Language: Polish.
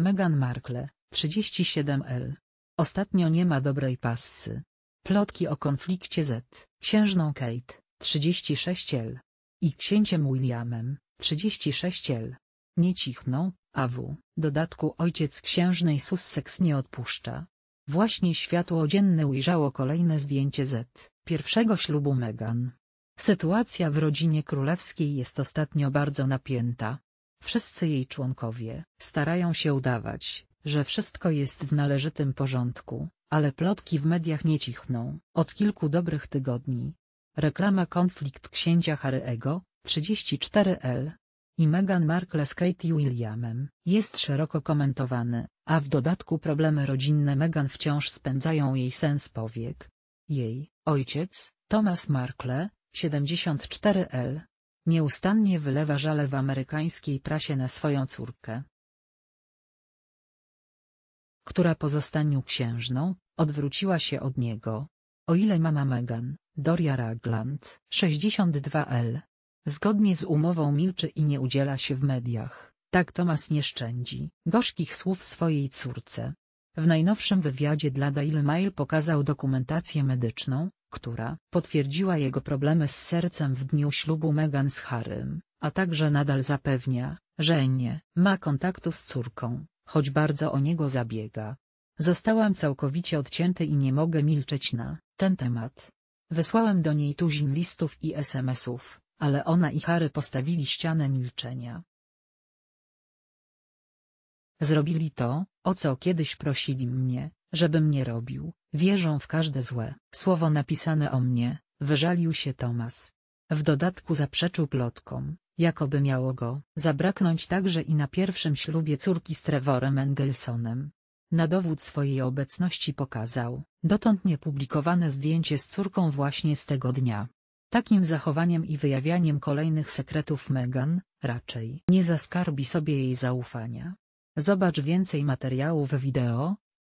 Meghan Markle, 37L. Ostatnio nie ma dobrej passy. Plotki o konflikcie z księżną Kate, 36L. I księciem Williamem, 36L. Nie cichną, a w dodatku ojciec księżnej Sussex nie odpuszcza. Właśnie światło dzienne ujrzało kolejne zdjęcie Z, pierwszego ślubu Meghan. Sytuacja w rodzinie królewskiej jest ostatnio bardzo napięta. Wszyscy jej członkowie starają się udawać, że wszystko jest w należytym porządku, ale plotki w mediach nie cichną od kilku dobrych tygodni. Reklama Konflikt księcia Harry'ego, 34L i Meghan Markle z Katie Williamem jest szeroko komentowany, a w dodatku problemy rodzinne Meghan wciąż spędzają jej sens powiek. Jej ojciec, Thomas Markle, 74L, Nieustannie wylewa żale w amerykańskiej prasie na swoją córkę. Która po zostaniu księżną, odwróciła się od niego. O ile mama Meghan, Doria Ragland, 62L. Zgodnie z umową milczy i nie udziela się w mediach. Tak Tomas nie szczędzi gorzkich słów swojej córce. W najnowszym wywiadzie dla Daily Mail pokazał dokumentację medyczną, która potwierdziła jego problemy z sercem w dniu ślubu Meghan z Harrym, a także nadal zapewnia, że nie ma kontaktu z córką, choć bardzo o niego zabiega. Zostałam całkowicie odcięty i nie mogę milczeć na ten temat. Wysłałem do niej tuzin listów i SMS-ów, ale ona i Harry postawili ścianę milczenia. Zrobili to, o co kiedyś prosili mnie, Żebym nie robił, wierzą w każde złe słowo napisane o mnie, wyżalił się Tomas. W dodatku zaprzeczył plotkom, jakoby miało go zabraknąć także i na pierwszym ślubie córki z Trevorem Engelsonem. Na dowód swojej obecności pokazał, dotąd niepublikowane zdjęcie z córką właśnie z tego dnia. Takim zachowaniem i wyjawianiem kolejnych sekretów Meghan, raczej nie zaskarbi sobie jej zaufania. Zobacz więcej materiałów wideo,